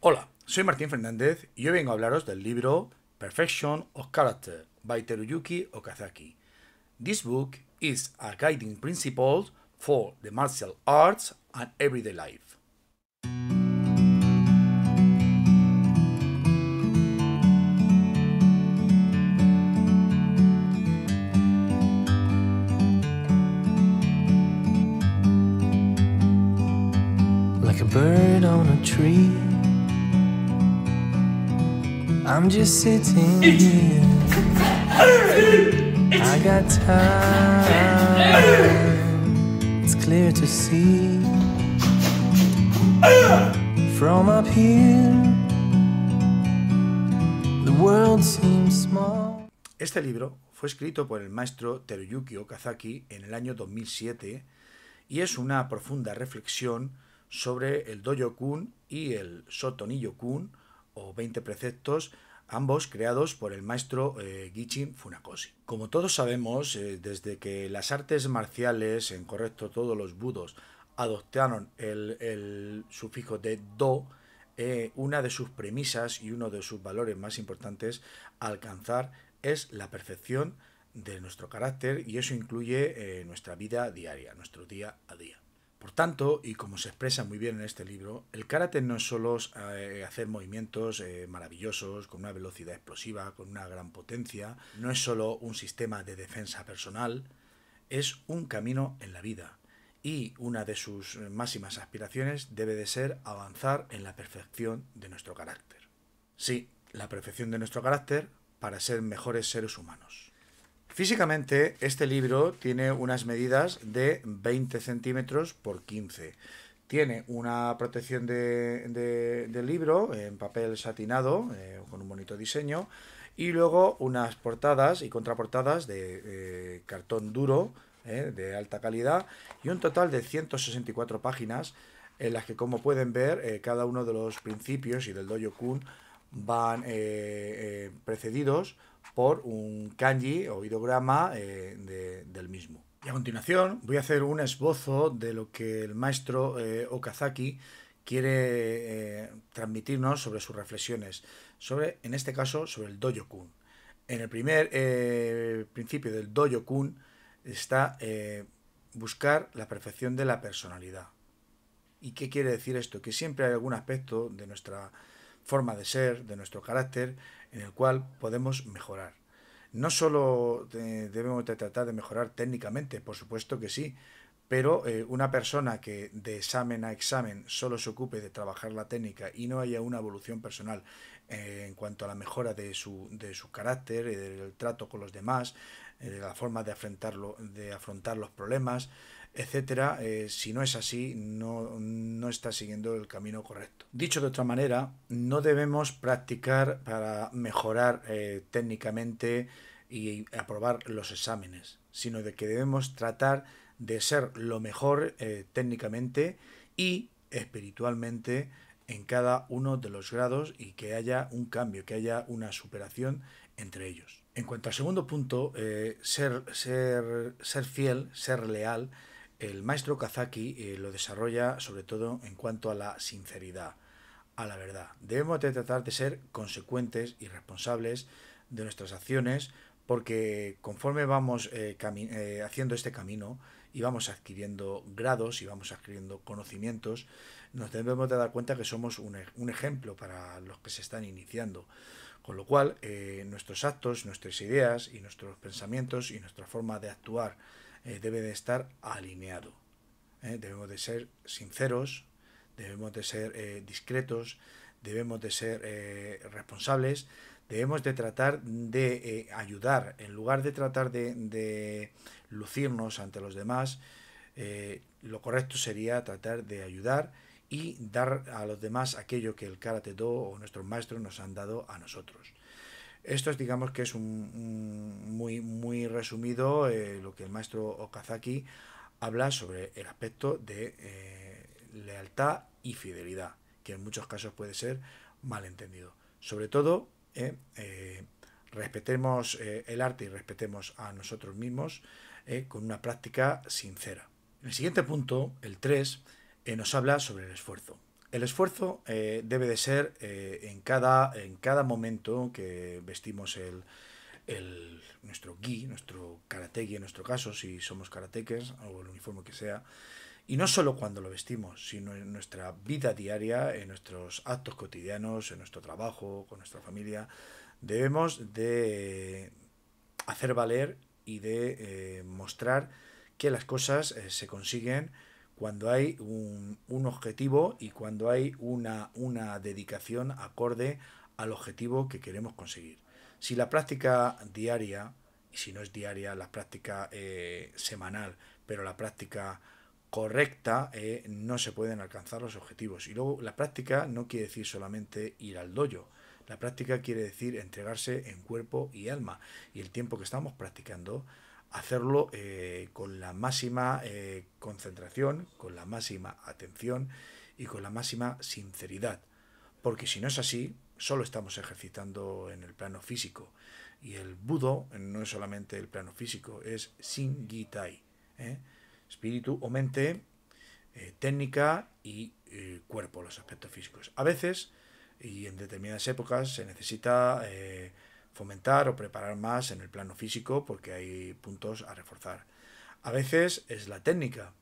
Hola, soy Martín Fernández y hoy vengo a hablaros del libro Perfection of Character by Teruyuki Okazaki. This book is a guiding principle for the martial arts and everyday life. Like a bird on a tree I'm just sitting here. It's clear to see. From up here, the world seems small. Este libro fue escrito por el maestro Teruyuki Okazaki en el año 2007 y es una profunda reflexión sobre el Dojo-kun y el Sotonillo-kun o 20 preceptos, ambos creados por el maestro eh, Gichin Funakoshi. Como todos sabemos, eh, desde que las artes marciales, en correcto todos los budos, adoptaron el, sufijo de do, eh, una de sus premisas y uno de sus valores más importantes a alcanzar es la perfección de nuestro carácter y eso incluye nuestra vida diaria, nuestro día a día. Por tanto, y como se expresa muy bien en este libro, el karate no es solo eh, hacer movimientos eh, maravillosos, con una velocidad explosiva, con una gran potencia, no es solo un sistema de defensa personal, es un camino en la vida. Y una de sus máximas aspiraciones debe de ser avanzar en la perfección de nuestro carácter. Sí, la perfección de nuestro carácter para ser mejores seres humanos. Físicamente, este libro tiene unas medidas de 20 centímetros por 15. Tiene una protección de, libro en papel satinado, eh, con un bonito diseño, y luego unas portadas y contraportadas de eh, cartón duro, eh, de alta calidad, y un total de 164 páginas en las que, como pueden ver, cada uno de los principios y del dojo kun van precedidos por un kanji o ideograma eh, del mismo. Y a continuación voy a hacer un esbozo de lo que el maestro eh, Okazaki quiere eh, transmitirnos sobre sus reflexiones, sobre, en este caso, sobre el Doyokun. En el primer principio del Doyokun está buscar la perfección de la personalidad. ¿Y qué quiere decir esto? Que siempre hay algún aspecto de nuestra forma de ser, de nuestro carácter, en el cual podemos mejorar. No solo eh, debemos tratar de mejorar técnicamente, por supuesto que sí, pero eh, una persona que de examen a examen solo se ocupe de trabajar la técnica y no haya una evolución personal eh, en cuanto a la mejora de su, de su carácter, del trato con los demás, de la forma de, afrontarlo, de afrontar los problemas, etcétera, eh, si no es así, no, está siguiendo el camino correcto. Dicho de otra manera, no debemos practicar para mejorar eh, técnicamente y aprobar los exámenes, sino de que debemos tratar de ser lo mejor eh, técnicamente y espiritualmente en cada uno de los grados y que haya un cambio, que haya una superación entre ellos. En cuanto al segundo punto, ser, ser fiel, ser leal, el maestro Kazaki eh, lo desarrolla sobre todo en cuanto a la sinceridad, a la verdad. Debemos tratar de ser consecuentes y responsables de nuestras acciones porque conforme vamos eh, eh, haciendo este camino y vamos adquiriendo grados y vamos adquiriendo conocimientos, nos debemos de dar cuenta que somos un, un ejemplo para los que se están iniciando. Con lo cual, nuestros actos, nuestras ideas y nuestros pensamientos y nuestra forma de actuar eh, debe de estar alineado. Eh. Debemos de ser sinceros, debemos de ser eh, discretos, debemos de ser responsables, debemos de tratar de ayudar, en lugar de tratar de, de lucirnos ante los demás, lo correcto sería tratar de ayudar y dar a los demás aquello que el karate do o nuestros maestros nos han dado a nosotros. Esto es, digamos, que es un, muy, muy resumido eh, lo que el maestro Okazaki habla sobre el aspecto de eh, lealtad y fidelidad, que en muchos casos puede ser malentendido. Sobre todo, eh, respetemos el arte y respetemos a nosotros mismos con una práctica sincera. El siguiente punto, el 3, nos habla sobre el esfuerzo. El esfuerzo eh, debe de ser eh, en, cada, en cada momento que vestimos el, nuestro gi, nuestro karategi en nuestro caso, si somos karateques o el uniforme que sea, y no solo cuando lo vestimos, sino en nuestra vida diaria, en nuestros actos cotidianos, en nuestro trabajo, con nuestra familia, debemos de hacer valer y de eh, mostrar que las cosas se consiguen cuando hay un, objetivo y cuando hay una, una dedicación acorde al objetivo que queremos conseguir. Si la práctica diaria, y si no es diaria, la práctica eh, semanal, pero la práctica correcta, eh, no se pueden alcanzar los objetivos. Y luego la práctica no quiere decir solamente ir al dojo. La práctica quiere decir entregarse en cuerpo y alma. Y el tiempo que estamos practicando hacerlo eh, con la máxima eh, concentración, con la máxima atención y con la máxima sinceridad. Porque si no es así, solo estamos ejercitando en el plano físico. Y el budo no es solamente el plano físico, es singitai. ¿eh? Espíritu o mente, eh, técnica y cuerpo, los aspectos físicos. A veces, y en determinadas épocas, se necesita fomentar o preparar más en el plano físico porque hay puntos a reforzar. A veces es la técnica,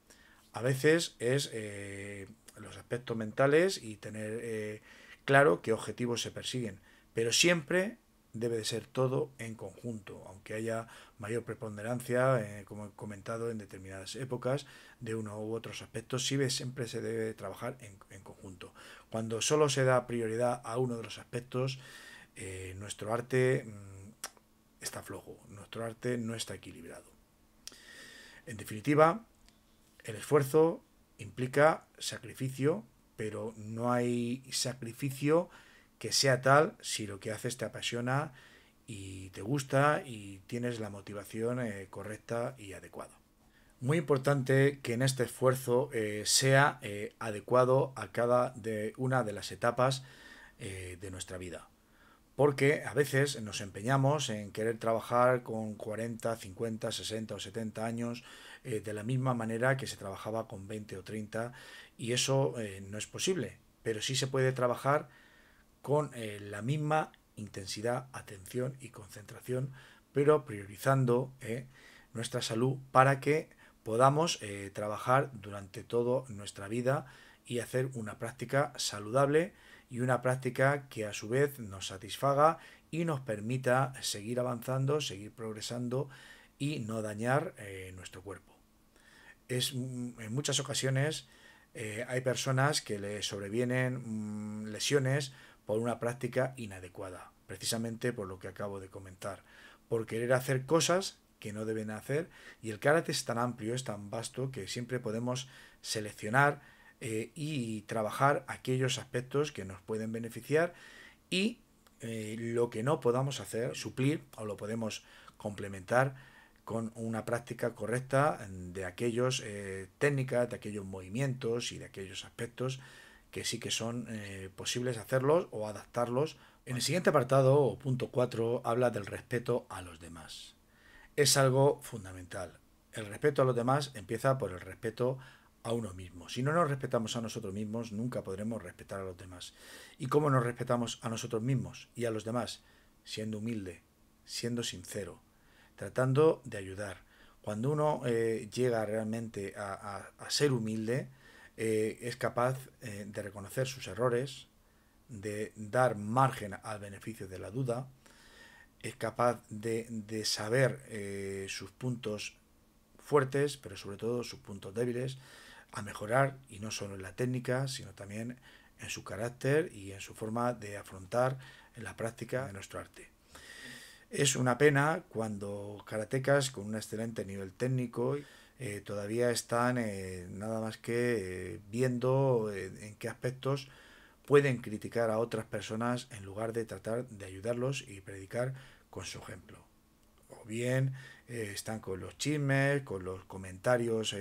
a veces es eh, los aspectos mentales y tener eh, claro qué objetivos se persiguen, pero siempre debe de ser todo en conjunto, aunque haya mayor preponderancia, eh, como he comentado, en determinadas épocas de uno u otros aspectos, siempre se debe trabajar en, en conjunto. Cuando solo se da prioridad a uno de los aspectos, eh, nuestro arte mm, está flojo, nuestro arte no está equilibrado. En definitiva, el esfuerzo implica sacrificio, pero no hay sacrificio que sea tal si lo que haces te apasiona y te gusta y tienes la motivación eh, correcta y adecuada. Muy importante que en este esfuerzo eh, sea adecuado a cada de una de las etapas de nuestra vida porque a veces nos empeñamos en querer trabajar con 40, 50, 60 o 70 años eh, de la misma manera que se trabajaba con 20 o 30 y eso eh, no es posible, pero sí se puede trabajar con eh, la misma intensidad, atención y concentración, pero priorizando nuestra salud para que podamos trabajar durante toda nuestra vida y hacer una práctica saludable y una práctica que a su vez nos satisfaga y nos permita seguir avanzando, seguir progresando y no dañar eh, nuestro cuerpo. Es, mm, en muchas ocasiones eh, hay personas que le sobrevienen mm, lesiones por una práctica inadecuada, precisamente por lo que acabo de comentar, por querer hacer cosas que no deben hacer y el karate es tan amplio, es tan vasto que siempre podemos seleccionar eh, y trabajar aquellos aspectos que nos pueden beneficiar y eh, lo que no podamos hacer, suplir o lo podemos complementar con una práctica correcta de aquellos eh, técnicas, de aquellos movimientos y de aquellos aspectos que sí que son posibles hacerlos o adaptarlos. En el siguiente apartado, punto 4, habla del respeto a los demás. Es algo fundamental. El respeto a los demás empieza por el respeto a uno mismo. Si no nos respetamos a nosotros mismos, nunca podremos respetar a los demás. ¿Y cómo nos respetamos a nosotros mismos y a los demás? Siendo humilde, siendo sincero, tratando de ayudar. Cuando uno eh, llega realmente a, ser humilde, eh, es capaz eh, de reconocer sus errores, de dar margen al beneficio de la duda, es capaz de saber sus puntos fuertes, pero sobre todo sus puntos débiles, a mejorar, y no solo en la técnica, sino también en su carácter y en su forma de afrontar en la práctica de nuestro arte. Es una pena cuando karatecas con un excelente nivel técnico eh, todavía están eh, nada más que eh, viendo en qué aspectos pueden criticar a otras personas en lugar de tratar de ayudarlos y predicar con su ejemplo. O bien están con los chismes, con los comentarios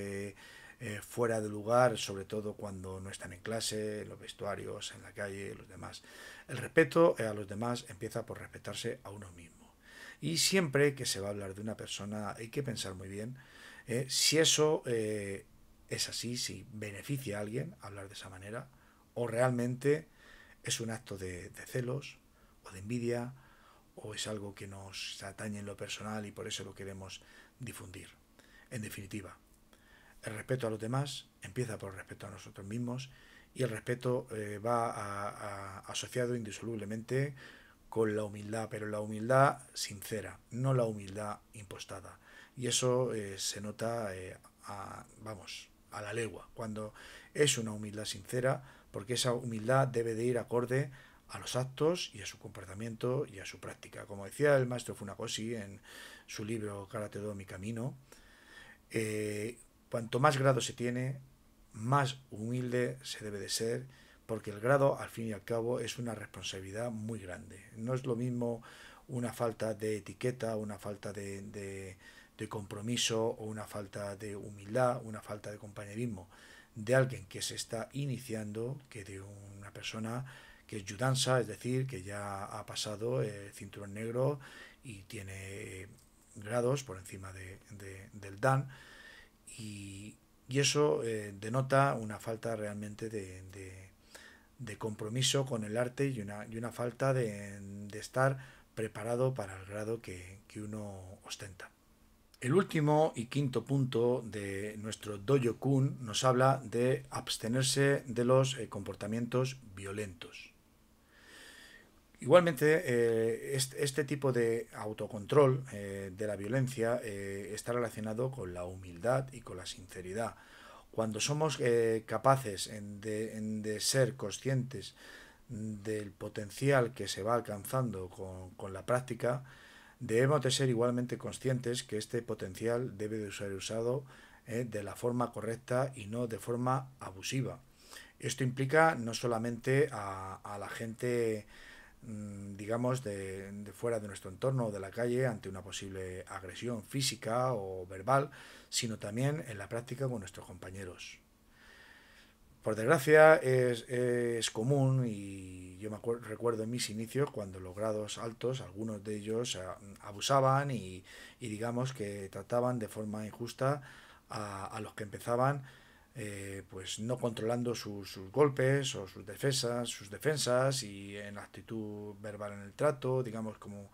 eh, fuera de lugar, sobre todo cuando no están en clase, en los vestuarios, en la calle, los demás. El respeto eh, a los demás empieza por respetarse a uno mismo. Y siempre que se va a hablar de una persona hay que pensar muy bien eh, si eso es así, si beneficia a alguien hablar de esa manera, o realmente es un acto de celos o de envidia, o es algo que nos atañe en lo personal y por eso lo queremos difundir. En definitiva, el respeto a los demás empieza por el respeto a nosotros mismos y el respeto eh, va asociado indisolublemente con la humildad, pero la humildad sincera, no la humildad impostada. Y eso eh, se nota, eh, a, vamos, a la legua, cuando es una humildad sincera, porque esa humildad debe de ir acorde a los actos y a su comportamiento y a su práctica. Como decía el maestro Funacosi en su libro Karate Do Mi Camino, Cuanto más grado se tiene, más humilde se debe de ser, porque el grado, al fin y al cabo, es una responsabilidad muy grande. No es lo mismo una falta de etiqueta, una falta de, compromiso o una falta de humildad, una falta de compañerismo de alguien que se está iniciando que de una persona que es judanza, es decir, que ya ha pasado el eh, cinturón negro y tiene eh, grados por encima del DAN y, eso eh, denota una falta realmente de, compromiso con el arte y una, falta de, estar preparado para el grado que, que uno ostenta. El último y quinto punto de nuestro Dojo Kun nos habla de abstenerse de los eh, comportamientos violentos. Igualmente, eh, este, tipo de autocontrol eh, de la violencia eh, está relacionado con la humildad y con la sinceridad. Cuando somos capaces de, ser conscientes del potencial que se va alcanzando con, la práctica, debemos de ser igualmente conscientes que este potencial debe de ser usado de la forma correcta y no de forma abusiva. Esto implica no solamente a la gente Mm, digamos, de, fuera de nuestro entorno o de la calle ante una posible agresión física o verbal, sino también en la práctica con nuestros compañeros. Por desgracia es, común y yo me recuerdo en mis inicios cuando los grados altos, algunos de ellos abusaban y, digamos que trataban de forma injusta a, a los que empezaban eh, pues no controlando sus, golpes o sus defensas, sus defensas y en la actitud verbal en el trato, digamos como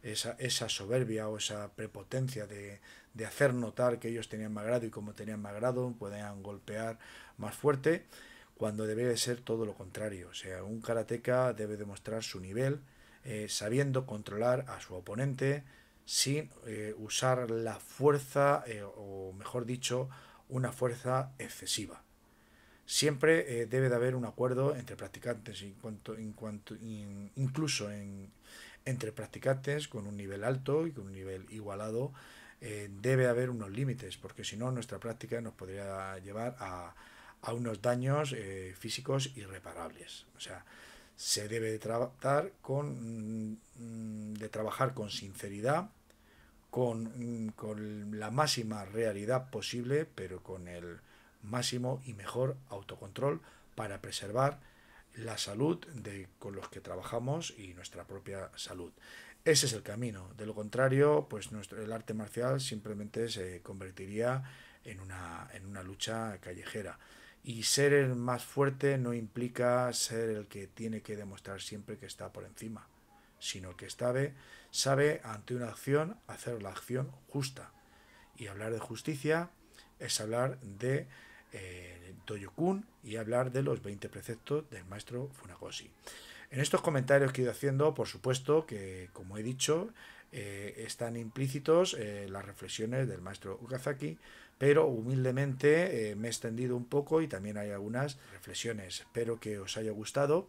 esa, soberbia o esa prepotencia de, hacer notar que ellos tenían más grado y como tenían más grado podían golpear más fuerte cuando debe de ser todo lo contrario. O sea, un karateca debe demostrar su nivel eh, sabiendo controlar a su oponente sin eh, usar la fuerza o mejor dicho una fuerza excesiva. Siempre eh, debe de haber un acuerdo entre practicantes, en cuanto, en cuanto, incluso en, entre practicantes con un nivel alto y con un nivel igualado, eh, debe haber unos límites, porque si no nuestra práctica nos podría llevar a, unos daños eh, físicos irreparables. O sea, se debe tratar con, mm, de trabajar con sinceridad, con, la máxima realidad posible, pero con el máximo y mejor autocontrol para preservar la salud de con los que trabajamos y nuestra propia salud. Ese es el camino. De lo contrario, pues nuestro, el arte marcial simplemente se convertiría en una, en una lucha callejera. Y ser el más fuerte no implica ser el que tiene que demostrar siempre que está por encima, sino que está sabe ante una acción hacer la acción justa. Y hablar de justicia es hablar de eh, y hablar de los 20 preceptos del maestro Funagoshi. En estos comentarios que he ido haciendo, por supuesto que, como he dicho, eh, están implícitos eh, las reflexiones del maestro Ukazaki, pero humildemente eh, me he extendido un poco y también hay algunas reflexiones. Espero que os haya gustado.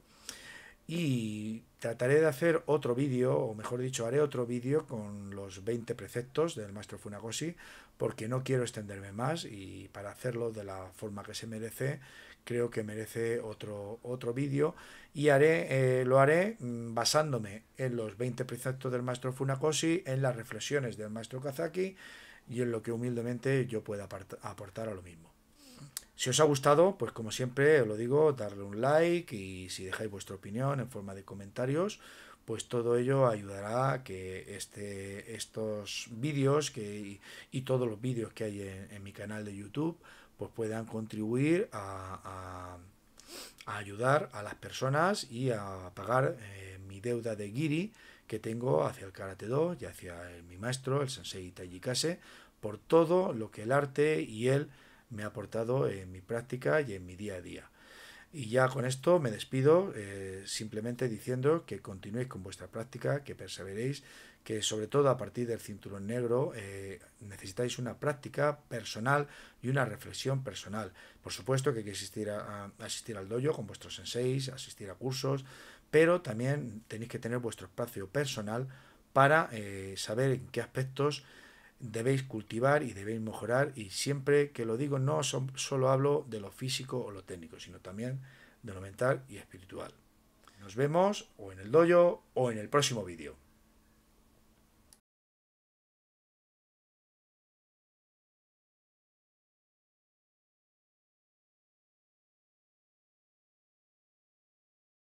Y trataré de hacer otro vídeo, o mejor dicho, haré otro vídeo con los 20 preceptos del maestro Funagoshi, porque no quiero extenderme más y para hacerlo de la forma que se merece, creo que merece otro, otro vídeo. Y haré, eh, lo haré mm, basándome en los 20 preceptos del maestro Funakoshi, en las reflexiones del maestro Kazaki y en lo que humildemente yo pueda aportar a lo mismo. Si os ha gustado, pues como siempre os lo digo, darle un like y si dejáis vuestra opinión en forma de comentarios, pues todo ello ayudará a que este, estos vídeos que, y, todos los vídeos que hay en, mi canal de YouTube pues puedan contribuir a, ayudar a las personas y a pagar eh, mi deuda de giri que tengo hacia el Karate Do y hacia mi maestro, el sensei Tajikase, por todo lo que el arte y él me ha aportado en mi práctica y en mi día a día. Y ya con esto me despido, eh, simplemente diciendo que continuéis con vuestra práctica, que perseveréis, que sobre todo a partir del cinturón negro eh, necesitáis una práctica personal y una reflexión personal. Por supuesto que hay que asistir, al dojo con vuestros senseis, asistir a cursos, pero también tenéis que tener vuestro espacio personal para eh, saber en qué aspectos debéis cultivar y debéis mejorar y siempre que lo digo no son solo hablo de lo físico o lo técnico, sino también de lo mental y espiritual. Nos vemos o en el dojo o en el próximo vídeo.